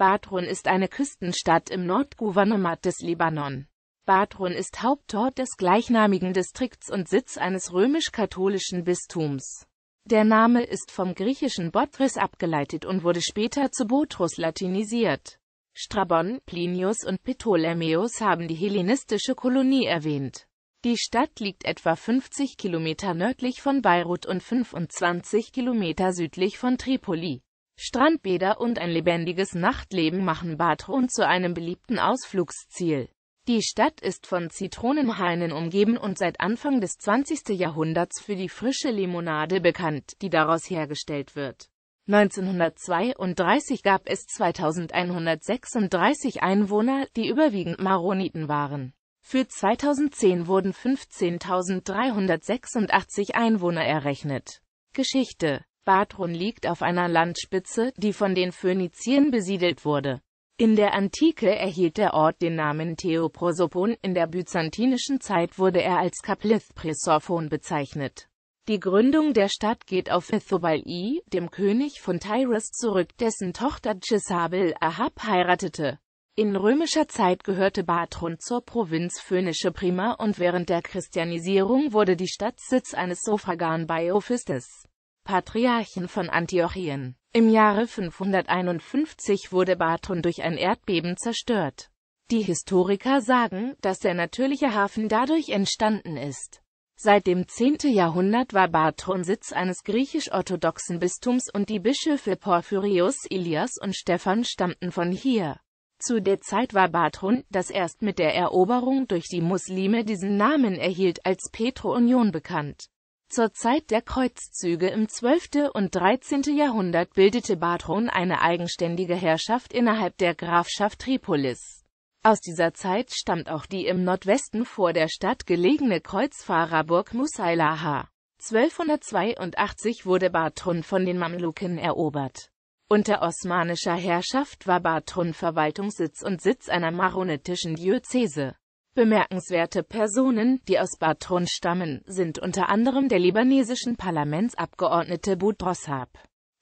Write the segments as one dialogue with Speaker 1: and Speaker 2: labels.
Speaker 1: Batrun ist eine Küstenstadt im Nordgouvernement des Libanon. Batrun ist Hauptort des gleichnamigen Distrikts und Sitz eines römisch-katholischen Bistums. Der Name ist vom griechischen Botris abgeleitet und wurde später zu Botrus latinisiert. Strabon, Plinius und Ptolemäus haben die hellenistische Kolonie erwähnt. Die Stadt liegt etwa 50 Kilometer nördlich von Beirut und 25 Kilometer südlich von Tripoli. Strandbäder und ein lebendiges Nachtleben machen Bad Batrun zu einem beliebten Ausflugsziel. Die Stadt ist von Zitronenhainen umgeben und seit Anfang des 20. Jahrhunderts für die frische Limonade bekannt, die daraus hergestellt wird. 1932 gab es 2136 Einwohner, die überwiegend Maroniten waren. Für 2010 wurden 15.386 Einwohner errechnet. Geschichte Batron liegt auf einer Landspitze, die von den Phöniziern besiedelt wurde. In der Antike erhielt der Ort den Namen Theoprosopon, in der byzantinischen Zeit wurde er als Kaplith Prisophon bezeichnet. Die Gründung der Stadt geht auf Ithobal I, dem König von Tyrus zurück, dessen Tochter Chisabel Ahab heiratete. In römischer Zeit gehörte Batron zur Provinz Phönische Prima und während der Christianisierung wurde die Stadt Sitz eines Suffragan Biophistes. Patriarchen von Antiochien. Im Jahre 551 wurde Bathun durch ein Erdbeben zerstört. Die Historiker sagen, dass der natürliche Hafen dadurch entstanden ist. Seit dem 10. Jahrhundert war Bathun Sitz eines griechisch-orthodoxen Bistums und die Bischöfe Porphyrios, Ilias und Stephan stammten von hier. Zu der Zeit war Bathun, das erst mit der Eroberung durch die Muslime diesen Namen erhielt, als Petro Union bekannt. Zur Zeit der Kreuzzüge im 12. und 13. Jahrhundert bildete Badrun eine eigenständige Herrschaft innerhalb der Grafschaft Tripolis. Aus dieser Zeit stammt auch die im Nordwesten vor der Stadt gelegene Kreuzfahrerburg Musailaha. 1282 wurde Badrun von den Mamluken erobert. Unter osmanischer Herrschaft war Badrun Verwaltungssitz und Sitz einer maronitischen Diözese. Bemerkenswerte Personen, die aus Batron stammen, sind unter anderem der libanesischen Parlamentsabgeordnete Boudrossab,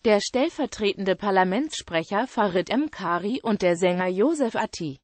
Speaker 1: der stellvertretende Parlamentssprecher Farid Emkari und der Sänger Josef Atti.